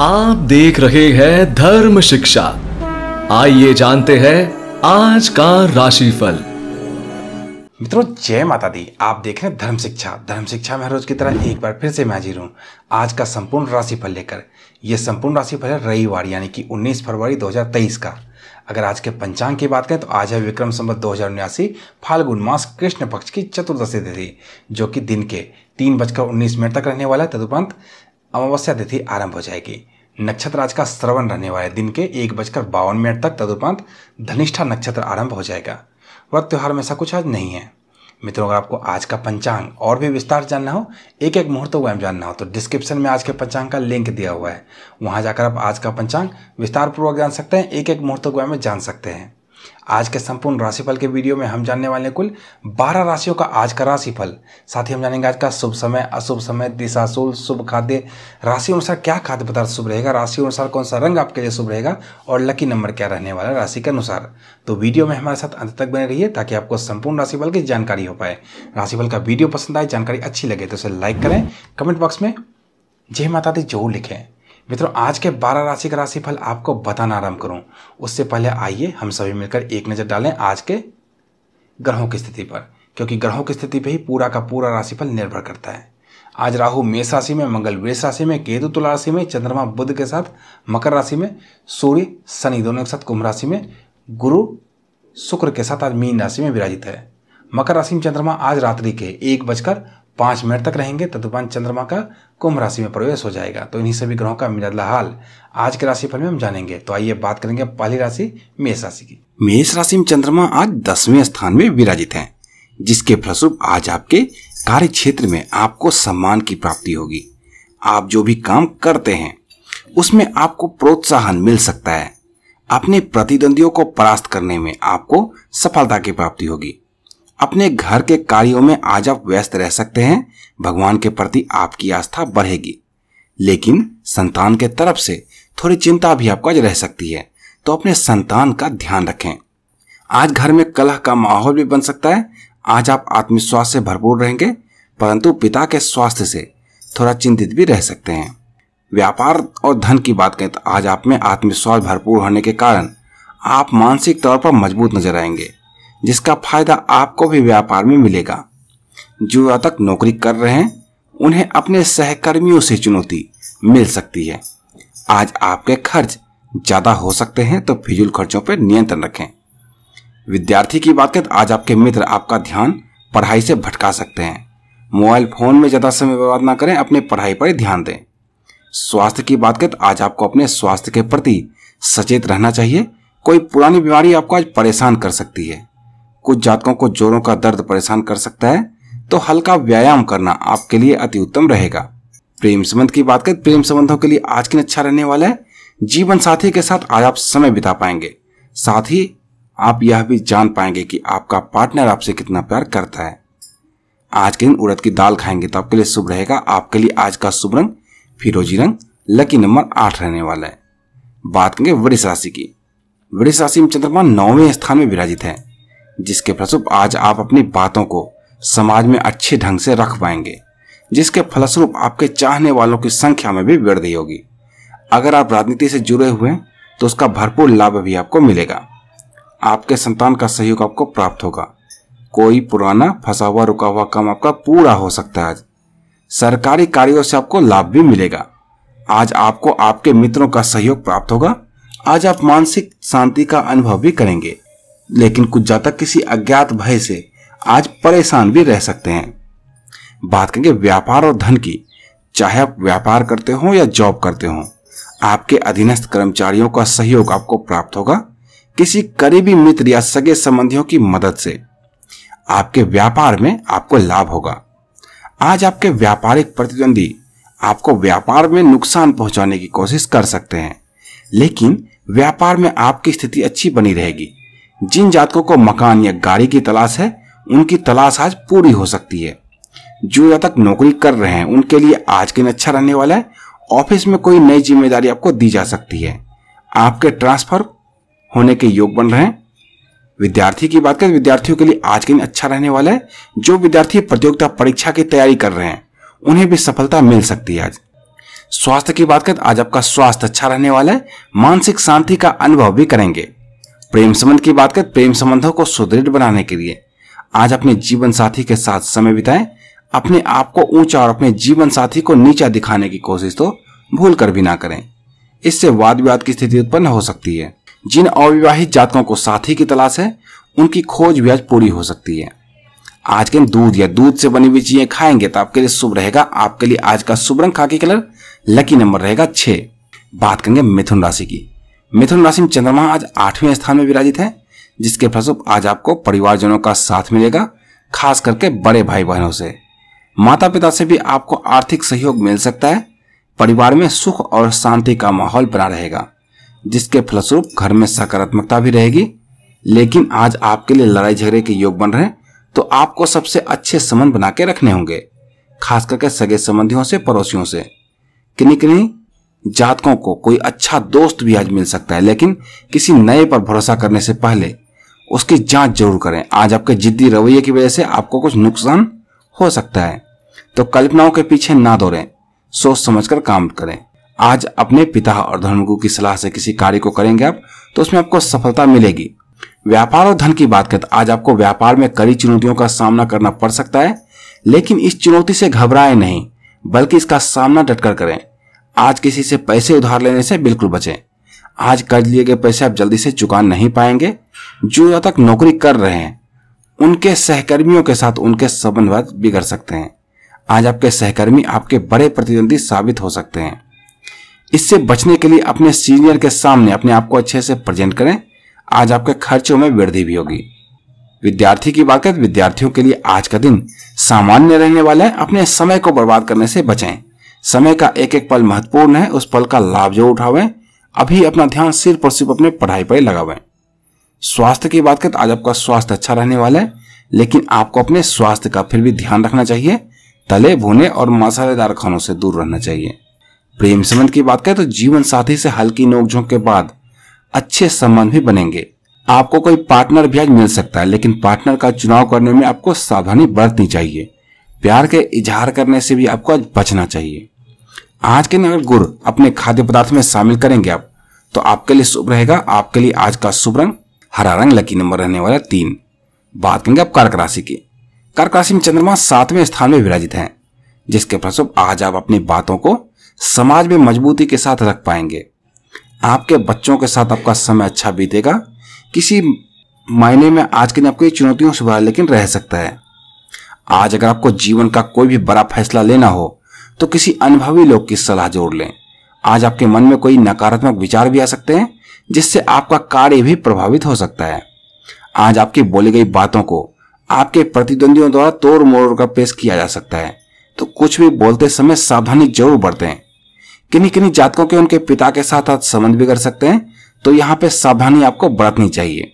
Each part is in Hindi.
आप देख रहे हैं धर्म शिक्षा आइए जानते हैं आज का राशिफल मित्रों जय माता दी आप देख रहे हैं धर्म शिक्षा धर्म शिक्षा में रोज की तरह एक बार फिर से मैं हाजिर हूँ आज का संपूर्ण राशिफल लेकर यह संपूर्ण राशिफल है रविवार यानी कि 19 फरवरी 2023 का अगर आज के पंचांग की बात करें तो आज है विक्रम संबत दो हजार उन्यासी फाल्गुन मास कृष्ण पक्ष की चतुर्दशी तिथि जो कि दिन के तीन बजकर उन्नीस मिनट तक रहने वाला है तदुपंत अमावस्या तिथि आरंभ हो जाएगी नक्षत्र आज का श्रवण रहने वाले दिन के एक बजकर बावन मिनट तक तदुपरांत धनिष्ठा नक्षत्र आरंभ हो जाएगा वक्त त्यौहार में ऐसा कुछ आज नहीं है मित्रों अगर आपको आज का पंचांग और भी विस्तार जानना हो एक एक मुहूर्त तो वैम जानना हो तो डिस्क्रिप्शन में आज के पंचांग का लिंक दिया हुआ है वहाँ जाकर आप आज का पंचांग विस्तारपूर्वक जान सकते हैं एक एक मुहूर्त तो वैम में जान सकते हैं आज के संपूर्ण राशिफल के वीडियो में हम जानने वाले कुल 12 राशियों का आज का राशिफल साथ ही हम जानेंगे आज का शुभ समय अशुभ समय दिशाशूल शुभ खाद्य राशि अनुसार क्या खाद्य पदार्थ शुभ रहेगा राशि अनुसार कौन सा रंग आपके लिए शुभ रहेगा और लकी नंबर क्या रहने वाला राशि के अनुसार तो वीडियो में हमारे साथ अंत तक बने रहिए ताकि आपको संपूर्ण राशिफल की जानकारी हो पाए राशिफल का वीडियो पसंद आए जानकारी अच्छी लगे तो उसे लाइक करें कमेंट बॉक्स में जय माता दी जरूर लिखें मित्रों आज के 12 राशि का राशिफल आपको बताना आरंभ करूं उससे पहले आइए हम सभी मिलकर एक नज़र डालें आज के ग्रहों की स्थिति पर क्योंकि ग्रहों की स्थिति पर ही पूरा का पूरा राशिफल निर्भर करता है आज राहु मेष राशि में मंगल वृष राशि में केतु तुला राशि में चंद्रमा बुद्ध के साथ मकर राशि में सूर्य शनि दोनों के साथ कुंभ राशि में गुरु शुक्र के साथ आज मीन राशि में विराजित है मकर राशि में चंद्रमा आज रात्रि के एक बजकर पांच मिनट तक रहेंगे तदुपान चंद्रमा का कुंभ राशि में प्रवेश हो जाएगा तो इन्हीं सभी ग्रहों का मिला हाल आज के राशि फल में हम जानेंगे तो आइए बात करेंगे पहली राशि मेष राशि की मेष राशि में चंद्रमा आज दसवें स्थान में विराजित है जिसके फलस्वरूप आज आपके कार्य क्षेत्र में आपको सम्मान की प्राप्ति होगी आप जो भी काम करते हैं उसमें आपको प्रोत्साहन मिल सकता है अपने प्रतिद्वंदियों को परास्त करने में आपको सफलता की प्राप्ति होगी अपने घर के कार्यों में आज आप व्यस्त रह सकते हैं भगवान के प्रति आपकी आस्था बढ़ेगी लेकिन संतान के तरफ से थोड़ी चिंता भी आपका रह सकती है तो अपने संतान का ध्यान रखें आज घर में कलह का माहौल भी बन सकता है आज आप आत्मविश्वास से भरपूर रहेंगे परंतु पिता के स्वास्थ्य से थोड़ा चिंतित भी रह सकते हैं व्यापार और धन की बात करें तो आज आप में आत्मविश्वास भरपूर होने के कारण आप मानसिक तौर पर मजबूत नजर आएंगे जिसका फायदा आपको भी व्यापार में मिलेगा जो तक नौकरी कर रहे हैं उन्हें अपने सहकर्मियों से चुनौती मिल सकती है आज आपके खर्च ज़्यादा हो सकते हैं तो फिजूल खर्चों पर नियंत्रण रखें विद्यार्थी की बात करें तो आज आपके मित्र आपका ध्यान पढ़ाई से भटका सकते हैं मोबाइल फोन में ज़्यादा समय बर्बाद ना करें अपने पढ़ाई पर ध्यान दें स्वास्थ्य की बात करें तो आज आपको अपने स्वास्थ्य के प्रति सचेत रहना चाहिए कोई पुरानी बीमारी आपको आज परेशान कर सकती है कुछ जातकों को जोड़ों का दर्द परेशान कर सकता है तो हल्का व्यायाम करना आपके लिए अति उत्तम रहेगा प्रेम संबंध की बात करें तो प्रेम संबंधों के लिए आज दिन अच्छा रहने वाला है जीवन साथी के साथ आज आप समय बिता पाएंगे साथ ही आप यह भी जान पाएंगे कि आपका पार्टनर आपसे कितना प्यार करता है आज के दिन उड़द की दाल खाएंगे तो आपके लिए शुभ रहेगा आपके लिए आज का शुभ रंग फिरोजी रंग लकी नंबर आठ रहने वाला है बात करेंगे वृक्ष राशि की वृक्ष राशि में चंद्रमा नौवें स्थान में विराजित है जिसके फलस्वरूप आज आप अपनी बातों को समाज में अच्छे ढंग से रख पाएंगे जिसके फलस्वरूप आपके चाहने वालों की संख्या में भी वृद्धि होगी अगर आप राजनीति से जुड़े हुए हैं तो उसका भरपूर लाभ भी आपको मिलेगा आपके संतान का सहयोग आपको प्राप्त होगा कोई पुराना फंसा हुआ रुका हुआ काम आपका पूरा हो सकता है सरकारी कार्यों से आपको लाभ भी मिलेगा आज आपको आपके मित्रों का सहयोग प्राप्त होगा आज आप मानसिक शांति का अनुभव भी करेंगे लेकिन कुछ जातक किसी अज्ञात भय से आज परेशान भी रह सकते हैं बात करेंगे व्यापार और धन की चाहे आप व्यापार करते हो या जॉब करते हो आपके अधीनस्थ कर्मचारियों का सहयोग आपको प्राप्त होगा किसी करीबी मित्र या सगे संबंधियों की मदद से आपके व्यापार में आपको लाभ होगा आज आपके व्यापारिक प्रतिद्वंदी आपको व्यापार में नुकसान पहुंचाने की कोशिश कर सकते हैं लेकिन व्यापार में आपकी स्थिति अच्छी बनी रहेगी जिन जातकों को मकान या गाड़ी की तलाश है उनकी तलाश आज पूरी हो सकती है जो जातक नौकरी कर रहे हैं उनके लिए आज के दिन अच्छा रहने वाला है ऑफिस में कोई नई जिम्मेदारी आपको दी जा सकती है आपके ट्रांसफर होने के योग बन रहे हैं विद्यार्थी की बात करें विद्यार्थियों के लिए आज के दिन अच्छा रहने वाला है जो विद्यार्थी प्रतियोगिता परीक्षा की तैयारी कर रहे हैं उन्हें भी सफलता मिल सकती है आज स्वास्थ्य की बात करें आज आपका स्वास्थ्य अच्छा रहने वाला है मानसिक शांति का अनुभव भी करेंगे प्रेम संबंध की बात कर प्रेम संबंधों को सुदृढ़ बनाने के लिए आज अपने जीवन साथी के साथ समय बिताएं अपने आप को ऊंचा और अपने जीवन साथी को नीचा दिखाने की कोशिश तो भूल कर भी ना करें इससे वाद विवाद की स्थिति उत्पन्न हो सकती है जिन अविवाहित जातकों को साथी की तलाश है उनकी खोज भी आज पूरी हो सकती है आज के दूध या दूध से बनी हुई चीजें खाएंगे तो आपके लिए शुभ रहेगा आपके लिए आज का शुभ रंग खाकी कलर लकी नंबर रहेगा छह बात करेंगे मिथुन राशि की मिथुन राशि में चंद्रमा आज आठवें स्थान में विराजित है जिसके फलस्वरूप आज आपको परिवारजनों का साथ मिलेगा खास करके बड़े भाई बहनों से माता पिता से भी आपको आर्थिक सहयोग मिल सकता है परिवार में सुख और शांति का माहौल बना रहेगा जिसके फलस्वरूप घर में सकारात्मकता भी रहेगी लेकिन आज आपके लिए लड़ाई झगड़े के योग बन रहे हैं तो आपको सबसे अच्छे संबंध बना के रखने होंगे खास करके सगे संबंधियों से पड़ोसियों से किन्हीं किन्हीं जातकों को कोई अच्छा दोस्त भी आज मिल सकता है लेकिन किसी नए पर भरोसा करने से पहले उसकी जांच जरूर करें आज आपके जिद्दी रवैये की वजह से आपको कुछ नुकसान हो सकता है तो कल्पनाओं के पीछे ना दौड़ें सोच समझकर काम करें आज अपने पिता और धर्मगु की सलाह से किसी कार्य को करेंगे आप तो उसमें आपको सफलता मिलेगी व्यापार और धन की बात करें तो आज आपको व्यापार में कड़ी चुनौतियों का सामना करना पड़ सकता है लेकिन इस चुनौती से घबराए नहीं बल्कि इसका सामना डटकर करें आज किसी से पैसे उधार लेने से बिल्कुल बचें आज कर्ज लिए गए पैसे आप जल्दी से चुका नहीं पाएंगे जो तक नौकरी कर रहे हैं उनके सहकर्मियों के साथ उनके संबंध बिगड़ सकते हैं आज आपके सहकर्मी आपके बड़े प्रतिद्वंदी साबित हो सकते हैं इससे बचने के लिए अपने सीनियर के सामने अपने आप को अच्छे से प्रेजेंट करें आज आपके खर्चों में वृद्धि भी होगी विद्यार्थी की बात करें विद्यार्थियों के लिए आज का दिन सामान्य रहने वाला है अपने समय को बर्बाद करने से बचें समय का एक एक पल महत्वपूर्ण है उस पल का लाभ जरूर उठावे अभी अपना ध्यान सिर्फ और सिर्फ अपने पढ़ाई पर लगावे स्वास्थ्य की बात करें तो आज आपका स्वास्थ्य अच्छा रहने वाला है लेकिन आपको अपने स्वास्थ्य का फिर भी ध्यान रखना चाहिए तले भुने और मसालेदार खानों से दूर रहना चाहिए प्रेम संबंध की बात करें तो जीवन साथी से हल्की नोकझोंक के बाद अच्छे संबंध भी बनेंगे आपको कोई पार्टनर भी आज मिल सकता है लेकिन पार्टनर का चुनाव करने में आपको सावधानी बरतनी चाहिए प्यार के इजहार करने से भी आपको आज बचना चाहिए आज के दिन अगर गुड़ अपने खाद्य पदार्थ में शामिल करेंगे आप तो आपके लिए शुभ रहेगा आपके लिए आज का शुभ रंग हरा रंग लकी नंबर रहने वाला तीन बात करेंगे आप कर्क राशि की कर्क राशि में चंद्रमा सातवें स्थान में विराजित हैं जिसके फलस्वरूप आज आप अपनी बातों को समाज में मजबूती के साथ रख पाएंगे आपके बच्चों के साथ आपका समय अच्छा बीतेगा किसी मायने में आज के दिन आपको चुनौतियों से भरा लेकिन रह सकता है आज अगर आपको जीवन का कोई भी बड़ा फैसला लेना हो तो किसी अनुभवी लोग की सलाह जोड़ लें आज आपके मन में कोई नकारात्मक विचार भी आ सकते हैं जिससे आपका कार्य भी प्रभावित हो सकता है आज आपकी बोली गई बातों को आपके प्रतिद्वंदियों द्वारा तोड़ मोड़ कर पेश किया जा सकता है तो कुछ भी बोलते समय सावधानी जरूर बरतें किन्हीं किन्हीं जातकों के उनके पिता के साथ आज संबंध भी कर सकते हैं तो यहाँ पे सावधानी आपको बरतनी चाहिए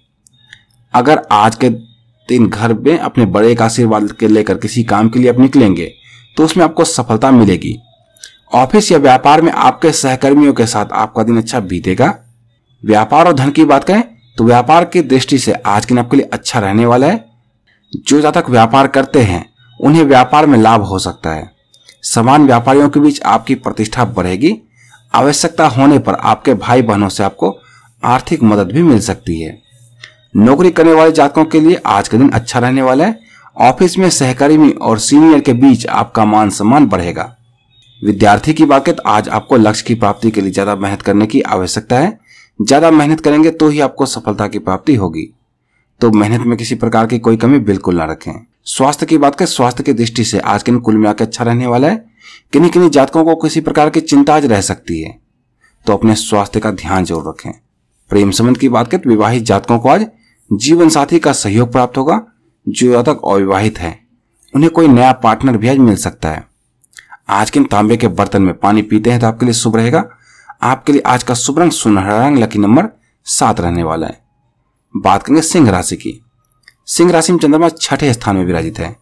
अगर आज के इन घर में अपने बड़े का आशीर्वाद के लेकर किसी काम के लिए आप निकलेंगे तो उसमें आपको सफलता मिलेगी ऑफिस या व्यापार में आपके सहकर्मियों के साथ आपका दिन अच्छा बीतेगा व्यापार और धन की बात करें तो व्यापार की दृष्टि से आज के दिन आपके लिए अच्छा रहने वाला है जो जातक व्यापार करते हैं उन्हें व्यापार में लाभ हो सकता है समान व्यापारियों के बीच आपकी प्रतिष्ठा बढ़ेगी आवश्यकता होने पर आपके भाई बहनों से आपको आर्थिक मदद भी मिल सकती है नौकरी करने वाले जातकों के लिए आज का दिन अच्छा रहने वाला है ऑफिस में सहकर्मी और सीनियर के बीच आपका मान सम्मान बढ़ेगा विद्यार्थी की बात आज आपको लक्ष्य की प्राप्ति के लिए ज्यादा मेहनत करने की आवश्यकता है ज्यादा मेहनत करेंगे तो ही आपको सफलता की प्राप्ति होगी तो मेहनत में किसी प्रकार की कोई कमी बिल्कुल ना रखें स्वास्थ्य की बात करें स्वास्थ्य की दृष्टि से आज के दिन कुल मिलाकर अच्छा रहने वाला है किन्हीं किन्हीं जातकों को किसी प्रकार की चिंता आज रह सकती है तो अपने स्वास्थ्य का ध्यान जरूर रखें प्रेम संबंध की बात करें तो विवाहित जातकों को आज जीवन साथी का सहयोग प्राप्त होगा जो तक अविवाहित है उन्हें कोई नया पार्टनर भी आज मिल सकता है आज के तांबे के बर्तन में पानी पीते हैं तो आपके लिए शुभ रहेगा आपके लिए आज का शुभ रंग सुनहरा रंग लकी नंबर सात रहने वाला है बात करेंगे सिंह राशि की सिंह राशि में चंद्रमा छठे स्थान में विराजित है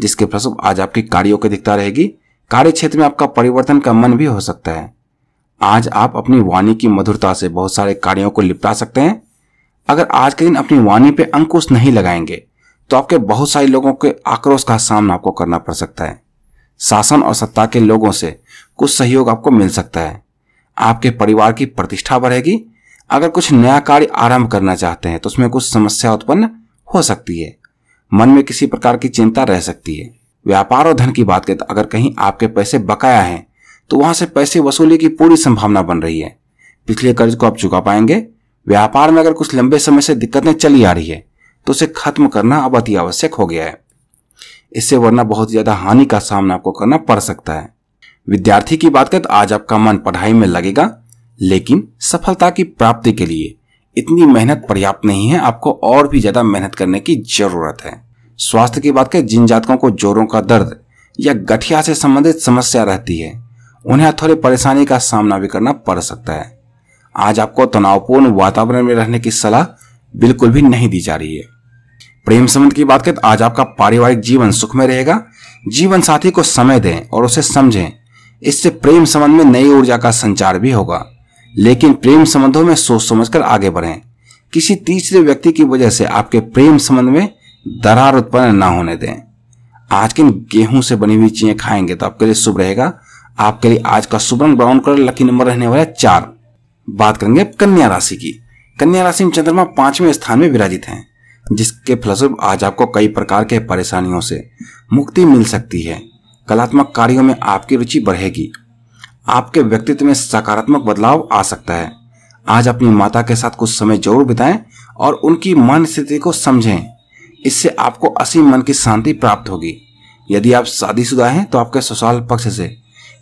जिसके प्रसुभ आज आपके कार्यों की दिखता रहेगी कार्य क्षेत्र में आपका परिवर्तन का मन भी हो सकता है आज आप अपनी वाणी की मधुरता से बहुत सारे कार्यों को निपटा सकते हैं अगर आज के दिन अपनी वाणी पे अंकुश नहीं लगाएंगे तो आपके बहुत सारे लोगों के आक्रोश का सामना आपको करना पड़ सकता है शासन और सत्ता के लोगों से कुछ सहयोग आपको मिल सकता है आपके परिवार की प्रतिष्ठा बढ़ेगी अगर कुछ नया कार्य आरंभ करना चाहते हैं तो उसमें कुछ समस्या उत्पन्न हो सकती है मन में किसी प्रकार की चिंता रह सकती है व्यापार और धन की बात करें तो अगर कहीं आपके पैसे बकाया हैं तो वहां से पैसे वसूली की पूरी संभावना बन रही है पिछले कर्ज को आप चुका पाएंगे व्यापार में अगर कुछ लंबे समय से दिक्कतें चली आ रही है तो उसे खत्म करना अब अति आवश्यक हो गया है इससे वरना बहुत ज्यादा हानि का सामना आपको करना पड़ सकता है विद्यार्थी की बात करें तो आज आपका मन पढ़ाई में लगेगा लेकिन सफलता की प्राप्ति के लिए इतनी मेहनत पर्याप्त नहीं है आपको और भी ज्यादा मेहनत करने की जरूरत है स्वास्थ्य की बात करें जिन जातकों को जोरों का दर्द या गठिया से संबंधित समस्या रहती है उन्हें थोड़ी परेशानी का सामना भी करना पड़ सकता है आज आपको तनावपूर्ण वातावरण में रहने की सलाह बिल्कुल भी नहीं दी जा रही है प्रेम संबंध की बात करें तो आज आपका पारिवारिक जीवन सुख में रहेगा जीवन साथी को समय दें और उसे समझें इससे प्रेम संबंध में नई ऊर्जा का संचार भी होगा लेकिन प्रेम संबंधों में सोच समझकर आगे बढ़ें किसी तीसरे व्यक्ति की वजह से आपके प्रेम संबंध में दरार उत्पन्न ना होने दें आज के गेहूं से बनी हुई चीजें खाएंगे तो आपके लिए शुभ रहेगा आपके लिए आज का शुभ रंग ब्राउन कलर लकी नंबर रहने वाला है चार बात करेंगे कन्या राशि की कन्या राशि में चंद्रमा पांचवें स्थान में विराजित हैं जिसके फलस्वरूप आज आपको कई प्रकार के परेशानियों से मुक्ति मिल सकती है कलात्मक कार्यों में आपकी रुचि बढ़ेगी आपके व्यक्तित्व में सकारात्मक बदलाव आ सकता है आज अपनी माता के साथ कुछ समय जरूर बिताएं और उनकी मन स्थिति को समझें इससे आपको असीम मन की शांति प्राप्त होगी यदि आप शादीशुदा हैं तो आपके ससुराल पक्ष से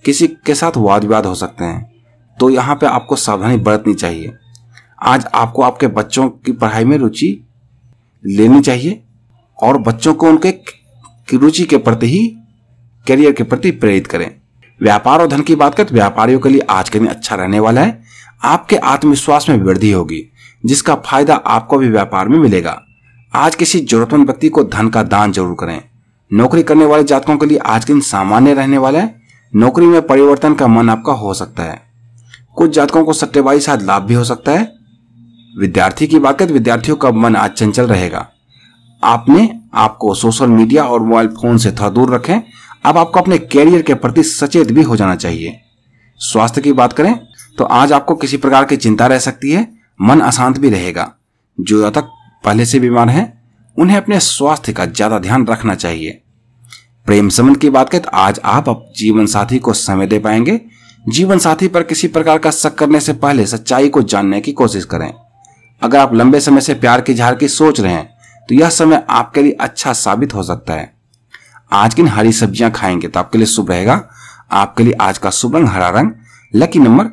किसी के साथ वाद विवाद हो सकते हैं तो यहाँ पे आपको सावधानी बरतनी चाहिए आज आपको आपके बच्चों की पढ़ाई में रुचि लेनी चाहिए और बच्चों को उनके रुचि के प्रति ही करियर के प्रति प्रेरित करें व्यापार और धन की बात करें तो व्यापारियों के लिए आज के दिन अच्छा रहने वाला है आपके आत्मविश्वास में वृद्धि होगी जिसका फायदा आपको भी व्यापार में मिलेगा आज किसी जरूरतमंद व्यक्ति को धन का दान जरूर करें नौकरी करने वाले जातकों के लिए आज के दिन सामान्य रहने वाला है नौकरी में परिवर्तन का मन आपका हो सकता है कुछ जातकों को सट्टेबाजी साथ लाभ भी हो सकता है विद्यार्थी की बात करें विद्यार्थियों का मन आज चंचल रहेगा आपने आपको सोशल मीडिया और मोबाइल फोन से थोड़ा दूर रखें अब आपको अपने कैरियर के प्रति सचेत भी हो जाना चाहिए स्वास्थ्य की बात करें तो आज आपको किसी प्रकार की चिंता रह सकती है मन अशांत भी रहेगा जो जातक पहले से बीमार हैं उन्हें अपने स्वास्थ्य का ज्यादा ध्यान रखना चाहिए प्रेम संबंध की बात करें तो आज आप जीवन साथी को समय दे पाएंगे जीवन साथी पर किसी प्रकार का शक करने से पहले सच्चाई को जानने की कोशिश करें अगर आप लंबे समय से प्यार की झार की सोच रहे हैं तो यह समय आपके लिए अच्छा साबित हो सकता है आज की हरी सब्जियां खाएंगे तो आपके लिए शुभ रहेगा आपके लिए आज का शुभ रंग हरा रंग लकी नंबर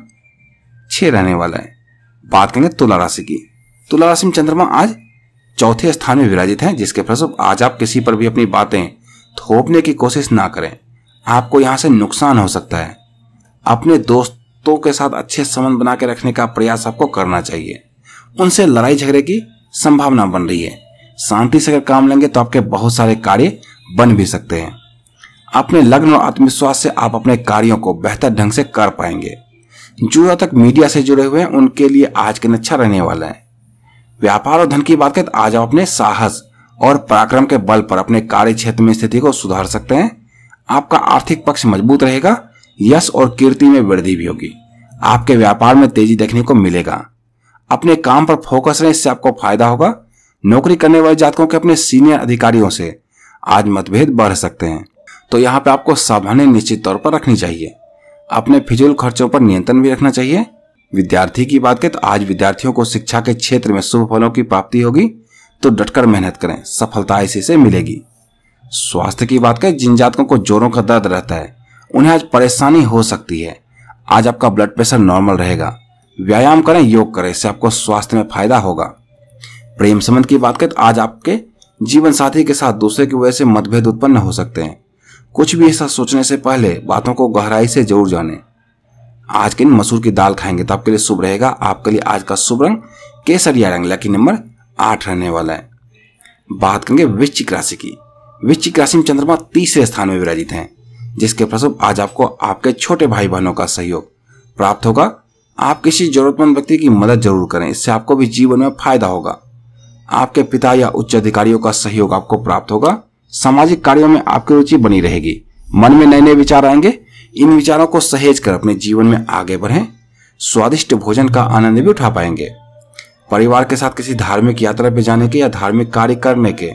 छह रहने वाला है बात करेंगे तुला राशि की तुला राशि में चंद्रमा आज चौथे स्थान में विराजित है जिसके फलस्वरूप आज आप किसी पर भी अपनी बातें थोपने की कोशिश ना करें आपको यहां से नुकसान हो सकता है अपने दोस्तों के साथ अच्छे संबंध बना के रखने का प्रयास आपको करना चाहिए उनसे लड़ाई झगड़े की संभावना बन रही है शांति से अगर काम लेंगे तो आपके बहुत सारे कार्य बन भी सकते हैं अपने लग्न और आत्मविश्वास से आप अपने कार्यों को बेहतर ढंग से कर पाएंगे जो तक मीडिया से जुड़े हुए हैं उनके लिए आज के दिन अच्छा रहने वाला है व्यापार और धन की बात करें तो आज आप अपने साहस और पराक्रम के बल पर अपने कार्य क्षेत्र में स्थिति को सुधार सकते हैं आपका आर्थिक पक्ष मजबूत रहेगा यश और कीर्ति में वृद्धि भी होगी आपके व्यापार में तेजी देखने को मिलेगा अपने काम पर फोकस रहें इससे आपको फायदा होगा नौकरी करने वाले जातकों के अपने सीनियर अधिकारियों से आज मतभेद बढ़ सकते हैं तो यहाँ पे आपको सावधानी निश्चित तौर पर रखनी चाहिए अपने फिजूल खर्चों पर नियंत्रण भी रखना चाहिए विद्यार्थी की बात करें तो आज विद्यार्थियों को शिक्षा के क्षेत्र में शुभ फलों की प्राप्ति होगी तो डटकर मेहनत करें सफलता इसी से मिलेगी स्वास्थ्य की बात करें जिन जातकों को जोरों का दर्द रहता है उन्हें आज परेशानी हो सकती है आज आपका ब्लड प्रेशर नॉर्मल रहेगा व्यायाम करें योग करें इससे आपको स्वास्थ्य में फायदा होगा प्रेम संबंध की बात करें तो आज आपके जीवन साथी के साथ दूसरे की वजह से मतभेद उत्पन्न हो सकते हैं कुछ भी ऐसा सोचने से पहले बातों को गहराई से जरूर जाने आज के दिन मसूर की दाल खाएंगे तो आपके लिए शुभ रहेगा आपके लिए आज का शुभ रंग केसरिया रंग लकी नंबर आठ रहने वाला है बात करेंगे वृश्चिक राशि की वृश्चिक राशि में चंद्रमा तीसरे स्थान में विराजित हैं जिसके प्रसुप आज आपको आपके छोटे भाई बहनों का सहयोग प्राप्त होगा आप किसी जरूरतमंद व्यक्ति की मदद जरूर करें इससे आपको भी जीवन में फायदा होगा आपके पिता या उच्च अधिकारियों का सहयोग आपको प्राप्त होगा सामाजिक कार्यों में आपकी रुचि बनी रहेगी मन में नए नए विचार आएंगे इन विचारों को सहेज कर अपने जीवन में आगे बढ़ें स्वादिष्ट भोजन का आनंद भी उठा पाएंगे परिवार के साथ किसी धार्मिक यात्रा पर जाने के या धार्मिक कार्य करने के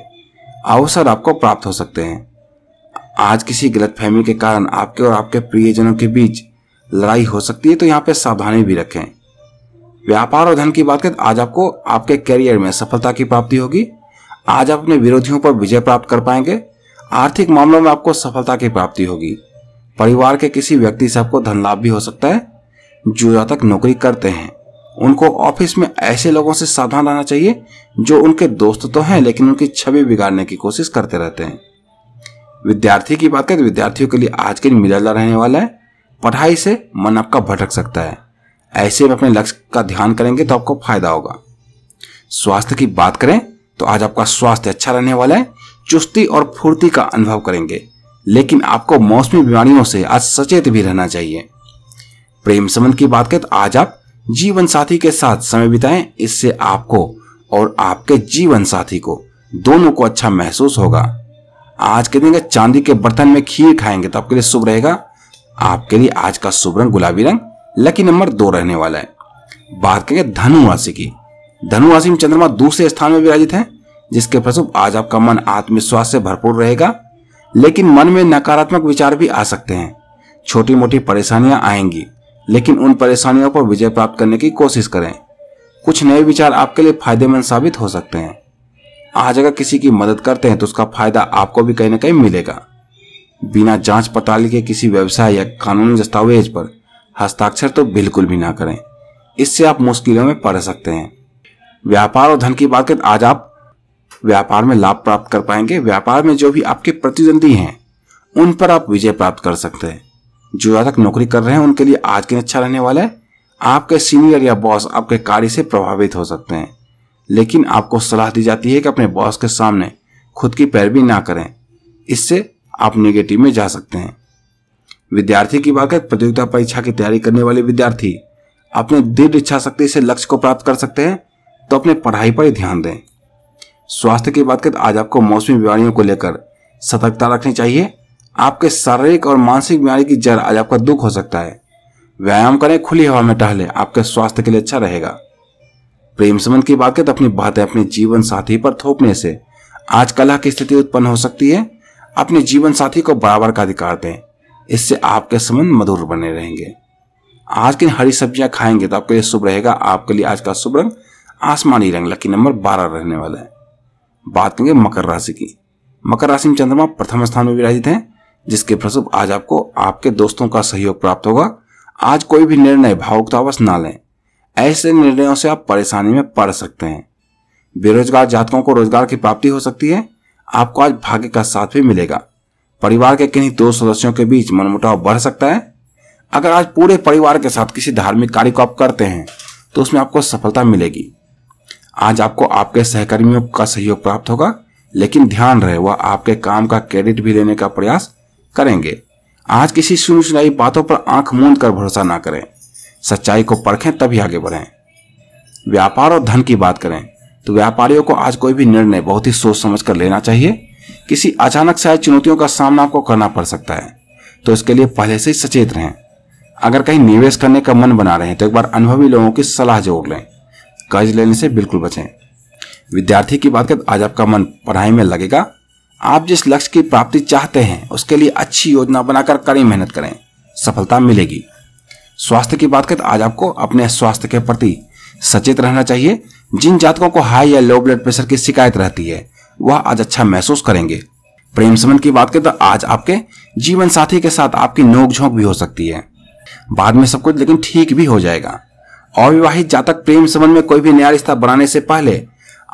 अवसर आपको प्राप्त हो सकते हैं आज किसी गलतफहमी के कारण आपके और आपके प्रियजनों के बीच लड़ाई हो सकती है तो यहाँ पे सावधानी भी रखें व्यापार और धन की बात करें आज आपको आपके करियर में सफलता की प्राप्ति होगी आज आप अपने विरोधियों पर विजय प्राप्त कर पाएंगे आर्थिक मामलों में आपको सफलता की प्राप्ति होगी परिवार के किसी व्यक्ति से आपको धन लाभ भी हो सकता है जो जहाँ तक नौकरी करते हैं उनको ऑफिस में ऐसे लोगों से सावधान रहना चाहिए जो उनके दोस्त तो हैं लेकिन उनकी छवि बिगाड़ने की कोशिश करते रहते हैं विद्यार्थी की बात करें तो विद्यार्थियों के लिए आज के दिन मिला रहने वाला है पढ़ाई से मन आपका भटक सकता है ऐसे में अपने लक्ष्य का ध्यान करेंगे तो आपको फायदा होगा स्वास्थ्य की बात करें तो आज आपका स्वास्थ्य अच्छा रहने वाला है चुस्ती और फुर्ती का अनुभव करेंगे लेकिन आपको मौसमी बीमारियों से आज सचेत भी रहना चाहिए प्रेम संबंध की बात करें तो आज आप जीवन साथी के साथ समय बिताएं इससे आपको और आपके जीवन साथी को दोनों को अच्छा महसूस होगा आज के दिन चांदी के बर्तन में खीर खाएंगे तो आपके लिए शुभ रहेगा आपके लिए आज का शुभ रंग गुलाबी रंग लकी नंबर दो रहने वाला है बात करेंगे धनु राशि की धनु राशि में चंद्रमा दूसरे स्थान में विराजित है जिसके फलस्वरूप आज आपका मन आत्मविश्वास से भरपूर रहेगा लेकिन मन में नकारात्मक विचार भी आ सकते हैं छोटी मोटी परेशानियां आएंगी लेकिन उन परेशानियों पर विजय प्राप्त करने की कोशिश करें कुछ नए विचार आपके लिए फायदेमंद साबित हो सकते हैं आज अगर किसी की मदद करते हैं तो उसका फायदा आपको भी कहीं ना कहीं मिलेगा बिना जांच पड़ताल के किसी व्यवसाय या कानूनी दस्तावेज पर हस्ताक्षर तो बिल्कुल भी ना करें इससे आप मुश्किलों में पड़ सकते हैं व्यापार और धन की बात करें आज आप व्यापार में लाभ प्राप्त कर पाएंगे व्यापार में जो भी आपके प्रतिद्वंदी हैं उन पर आप विजय प्राप्त कर सकते हैं जो ज्यादा तक नौकरी कर रहे हैं उनके लिए आज दिन अच्छा रहने वाला है आपके सीनियर या बॉस आपके कार्य से प्रभावित हो सकते हैं लेकिन आपको सलाह दी जाती है कि अपने बॉस के सामने खुद की पैरवी ना करें इससे आप निगेटिव में जा सकते हैं विद्यार्थी की बात करें प्रतियोगिता परीक्षा की तैयारी करने वाले विद्यार्थी अपने दृढ़ इच्छा शक्ति से लक्ष्य को प्राप्त कर सकते हैं तो अपने पढ़ाई पर ध्यान दें स्वास्थ्य की बात करें आज आपको मौसमी बीमारियों को लेकर सतर्कता रखनी चाहिए आपके शारीरिक और मानसिक बीमारी की जड़ आज आपका दुख हो सकता है व्यायाम करें खुली हवा में टहलें आपके स्वास्थ्य के लिए अच्छा रहेगा प्रेम संबंध की बात करें तो अपनी बातें अपने जीवन साथी पर थोपने से आज कला की स्थिति उत्पन्न हो सकती है अपने जीवन साथी को बराबर का अधिकार दें इससे आपके संबंध मधुर बने रहेंगे आज की हरी सब्जियां खाएंगे तो आपके लिए शुभ रहेगा आपके लिए आज का शुभ रंग आसमानी रंग लकी नंबर बारह रहने वाला है बात करेंगे मकर राशि की मकर राशि में चंद्रमा प्रथम स्थान में विराजित है जिसके फलस्वरूप आज आपको आपके दोस्तों का सहयोग प्राप्त होगा आज कोई भी निर्णय भावुकतावश ना लें ऐसे निर्णयों से आप परेशानी में पड़ सकते हैं बेरोजगार जातकों को रोजगार की प्राप्ति हो सकती है आपको आज भाग्य का साथ भी मिलेगा परिवार के किन्हीं दो सदस्यों के बीच मनमुटाव बढ़ सकता है अगर आज पूरे परिवार के साथ किसी धार्मिक कार्य को आप करते हैं तो उसमें आपको सफलता मिलेगी आज आपको आपके सहकर्मियों का सहयोग प्राप्त होगा लेकिन ध्यान रहे वह आपके काम का क्रेडिट भी लेने का प्रयास करेंगे आज किसी सुनी सुनाई बातों पर आंख मूंद कर भरोसा ना करें सच्चाई को परखें तभी आगे बढ़ें व्यापार और धन की बात करें तो व्यापारियों को आज कोई भी निर्णय बहुत ही सोच समझ कर लेना चाहिए किसी अचानक से आए चुनौतियों का सामना आपको करना पड़ सकता है तो इसके लिए पहले से ही सचेत रहें अगर कहीं निवेश करने का मन बना रहे हैं तो एक बार अनुभवी लोगों की सलाह जोड़ लें कर्ज लेने से बिल्कुल बचें विद्यार्थी की बात करें आज आपका मन पढ़ाई में लगेगा आप जिस लक्ष्य की प्राप्ति चाहते हैं उसके लिए अच्छी योजना बनाकर कड़ी मेहनत करें सफलता मिलेगी स्वास्थ्य की बात करें तो आज आपको अपने स्वास्थ्य के प्रति सचेत रहना चाहिए जिन जातकों को हाई या लो ब्लड प्रेशर की शिकायत रहती है वह आज अच्छा महसूस करेंगे प्रेम संबंध की बात करें तो आज आपके जीवन साथी के साथ आपकी नोकझोंक भी हो सकती है बाद में सब कुछ लेकिन ठीक भी हो जाएगा अविवाहित जातक प्रेम संबंध में कोई भी नया रिश्ता बनाने से पहले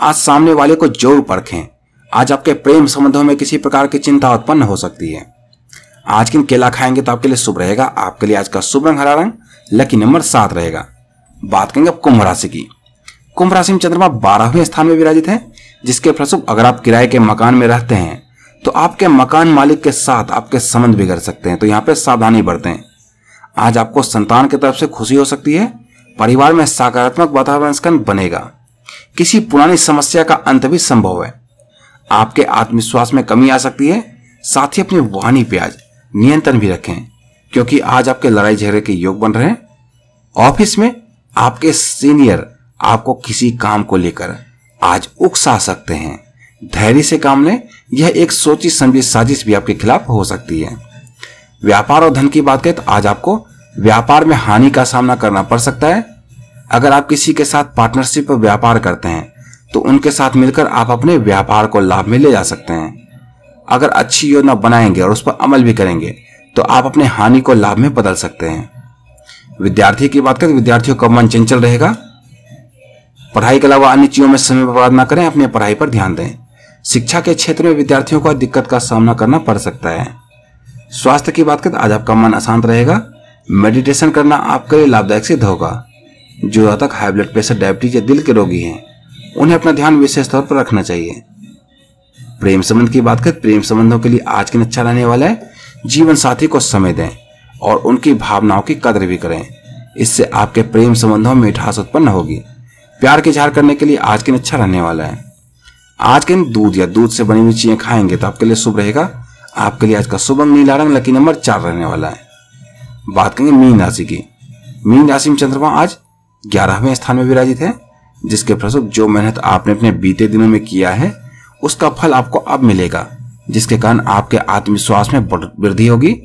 आज सामने वाले को जोर परखें आज आपके प्रेम संबंधों में किसी प्रकार की चिंता उत्पन्न हो सकती है आज के दिन केला खाएंगे तो आपके लिए शुभ रहेगा आपके लिए आज का शुभ रंग हरा रंग लकी नंबर सात रहेगा बात करेंगे अब कुंभ राशि की कुंभ राशि में चंद्रमा बारहवें स्थान में विराजित है जिसके फलस्वरूप अगर आप किराए के मकान में रहते हैं तो आपके मकान मालिक के साथ आपके संबंध बिगड़ सकते हैं तो यहाँ पे सावधानी बरतें आज आपको संतान की तरफ से खुशी हो सकती है परिवार में सकारात्मक वातावरण बनेगा किसी पुरानी समस्या का अंत भी संभव है आपके आत्मविश्वास में कमी आ सकती है साथ ही अपनी वाणी पे आज नियंत्रण भी रखें क्योंकि आज आपके लड़ाई झगड़े के योग बन रहे हैं ऑफिस में आपके सीनियर आपको किसी काम को लेकर आज उकसा सकते हैं धैर्य से काम लें यह एक सोची समझी साजिश भी आपके खिलाफ हो सकती है व्यापार और धन की बात करें तो आज आपको व्यापार में हानि का सामना करना पड़ सकता है अगर आप किसी के साथ पार्टनरशिप व्यापार करते हैं तो उनके साथ मिलकर आप अपने व्यापार को लाभ में ले जा सकते हैं अगर अच्छी योजना बनाएंगे और उस पर अमल भी करेंगे तो आप अपने हानि को लाभ में बदल सकते हैं विद्यार्थी की बात करें विद्यार्थियों का मन चंचल रहेगा पढ़ाई के अलावा अन्य चीजों में समय बर्बाद न करें अपनी पढ़ाई पर ध्यान दें शिक्षा के क्षेत्र में विद्यार्थियों को दिक्कत का सामना करना पड़ सकता है स्वास्थ्य की बात करें आज आपका मन अशांत रहेगा मेडिटेशन करना आपके लिए लाभदायक सिद्ध होगा जो तक हाई ब्लड प्रेशर डायबिटीज या दिल के रोगी हैं उन्हें अपना ध्यान विशेष तौर पर रखना चाहिए प्रेम संबंध की बात करें प्रेम संबंधों के लिए आज के अच्छा रहने वाला है जीवन साथी को समय दें और उनकी भावनाओं की कदर भी करें इससे आपके प्रेम संबंधों में मिठास उत्पन्न होगी प्यार के झार करने के लिए आज के दिन अच्छा रहने वाला है आज के दिन दूध या दूध से बनी हुई चीजें खाएंगे तो आपके लिए शुभ रहेगा आपके लिए आज का शुभ अंग नीला रंग लकी नंबर चार रहने वाला है बात करेंगे मीन राशि की मीन राशि में चंद्रमा आज ग्यारहवें स्थान में विराजित है जिसके फलस्वरूप जो मेहनत आपने अपने बीते दिनों में किया है उसका फल आपको अब मिलेगा जिसके कारण आपके आत्मविश्वास में वृद्धि होगी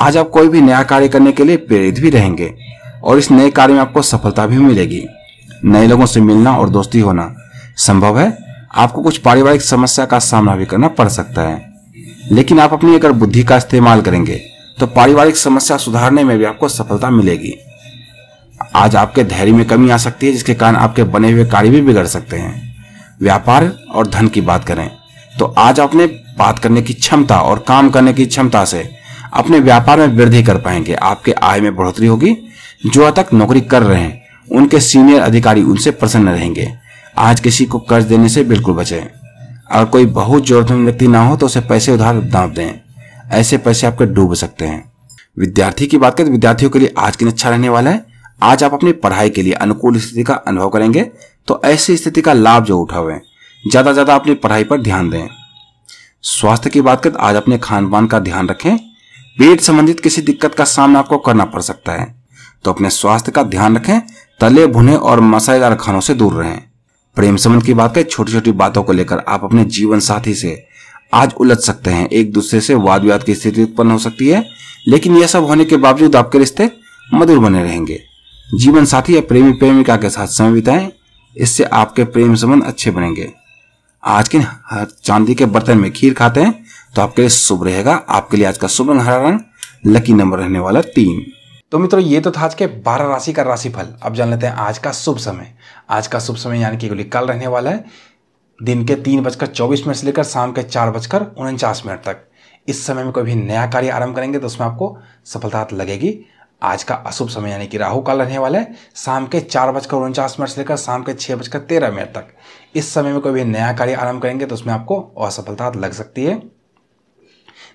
आज आप कोई भी नया कार्य करने के लिए प्रेरित भी रहेंगे और इस नए कार्य में आपको सफलता भी मिलेगी नए लोगों से मिलना और दोस्ती होना संभव है आपको कुछ पारिवारिक समस्या का सामना भी करना पड़ सकता है लेकिन आप अपनी अगर बुद्धि का इस्तेमाल करेंगे तो पारिवारिक समस्या सुधारने में भी आपको सफलता मिलेगी आज आपके धैर्य में कमी आ सकती है जिसके कारण आपके बने हुए कार्य भी बिगड़ सकते हैं व्यापार और धन की बात करें तो आज अपने बात करने की क्षमता और काम करने की क्षमता से अपने व्यापार में वृद्धि कर पाएंगे आपके आय में बढ़ोतरी होगी जो तक नौकरी कर रहे हैं उनके सीनियर अधिकारी उनसे प्रसन्न रहेंगे आज किसी को कर्ज देने से बिल्कुल बचें अगर कोई बहुत जरूरतमंद व्यक्ति ना हो तो उसे पैसे उधार दाप दें ऐसे पैसे आपके डूब सकते हैं विद्यार्थी की बात करें तो विद्यार्थियों के लिए आज दिन अच्छा रहने वाला है आज आप अपनी पढ़ाई के लिए अनुकूल स्थिति का अनुभव करेंगे तो ऐसी स्थिति का लाभ जो उठावे ज़्यादा ज़्यादा अपनी पढ़ाई पर ध्यान दें स्वास्थ्य की बात कर आज अपने खान पान का ध्यान रखें पेट संबंधित किसी दिक्कत का सामना आपको करना पड़ सकता है तो अपने स्वास्थ्य का ध्यान रखें तले भुने और मसालेदार खानों से दूर रहें प्रेम संबंध की बात करें छोटी छोटी बातों को लेकर आप अपने जीवन साथी से आज उलझ सकते हैं एक दूसरे से वाद विवाद की स्थिति उत्पन्न हो सकती है लेकिन यह सब होने के बावजूद आपके रिश्ते मधुर बने रहेंगे जीवन साथी या प्रेमी प्रेमिका के साथ समय बिताएं इससे आपके प्रेम संबंध अच्छे बनेंगे आज के चांदी के बर्तन में खीर खाते हैं तो आपके लिए शुभ रहेगा आपके लिए आज का शुभ रंग हरा रंग लकी नंबर रहने वाला तीन तो मित्रों ये तो था आज के बारह राशि का राशिफल अब जान लेते हैं आज का शुभ समय आज का शुभ समय यानी कि कल रहने वाला है दिन के तीन बजकर चौबीस मिनट से लेकर शाम के चार बजकर उनचास मिनट तक इस समय में कोई भी नया कार्य आरंभ करेंगे तो उसमें आपको सफलता लगेगी आज का अशुभ समय यानी कि राहु काल रहने वाला है शाम के चार बजकर उनचास मिनट से लेकर शाम के छह बजकर तेरह मिनट तक इस समय में कोई भी नया कार्य आरंभ करेंगे तो उसमें आपको असफलता लग सकती है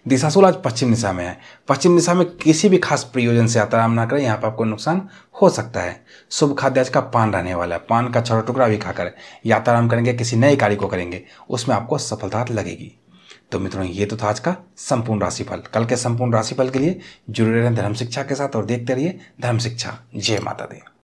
दिशाशूल आज पश्चिम दिशा में है पश्चिम दिशा में किसी भी खास प्रयोजन से यात्रा ना करें यहाँ पर आपको नुकसान हो सकता है शुभ खाद्य आज का पान रहने वाला है पान का छोटा टुकड़ा भी खाकर यात्रा करेंगे किसी नए कार्य को करेंगे उसमें आपको सफलता लगेगी तो मित्रों ये तो था आज का संपूर्ण राशिफल कल के संपूर्ण राशिफल के लिए जुड़े रहें धर्म शिक्षा के साथ और देखते रहिए धर्म शिक्षा जय माता दी